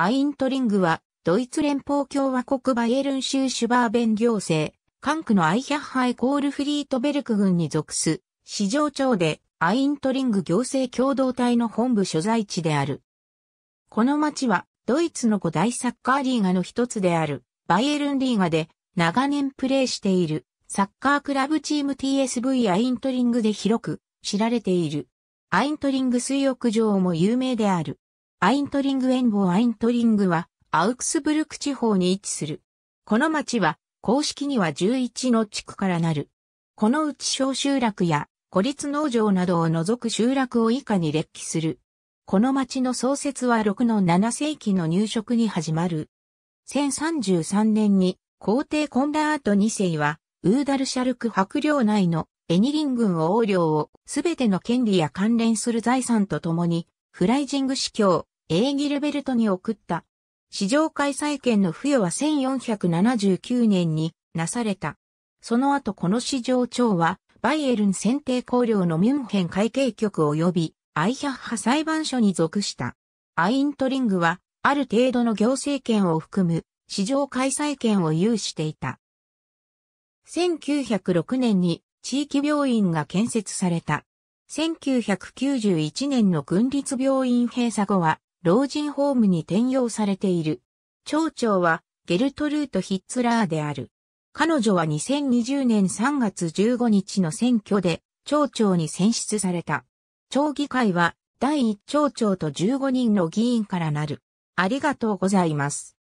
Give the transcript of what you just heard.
アイントリングは、ドイツ連邦共和国バイエルン州シュバーベン行政、管区のアイヒャッハイコールフリートベルク軍に属す、市場長で、アイントリング行政共同体の本部所在地である。この町は、ドイツの五大サッカーリーガの一つである、バイエルンリーガで、長年プレーしている、サッカークラブチーム TSV アイントリングで広く知られている。アイントリング水浴場も有名である。アイントリングエンボーアイントリングは、アウクスブルク地方に位置する。この町は、公式には11の地区からなる。このうち小集落や、孤立農場などを除く集落を以下に列記する。この町の創設は6の7世紀の入植に始まる。1033年に、皇帝コンラート2世は、ウーダルシャルク白領内のエニリン軍を横領を、すべての権利や関連する財産とともに、フライジング司教、エーギルベルトに送った。市場開催権の付与は1479年になされた。その後この市場長は、バイエルン選定公領のミュンヘン会計局及びアイヒャッハ裁判所に属した。アイントリングは、ある程度の行政権を含む市場開催権を有していた。1906年に地域病院が建設された。1991年の軍立病院閉鎖後は、老人ホームに転用されている。町長は、ゲルトルート・ヒッツラーである。彼女は2020年3月15日の選挙で、町長に選出された。町議会は、第1町長と15人の議員からなる。ありがとうございます。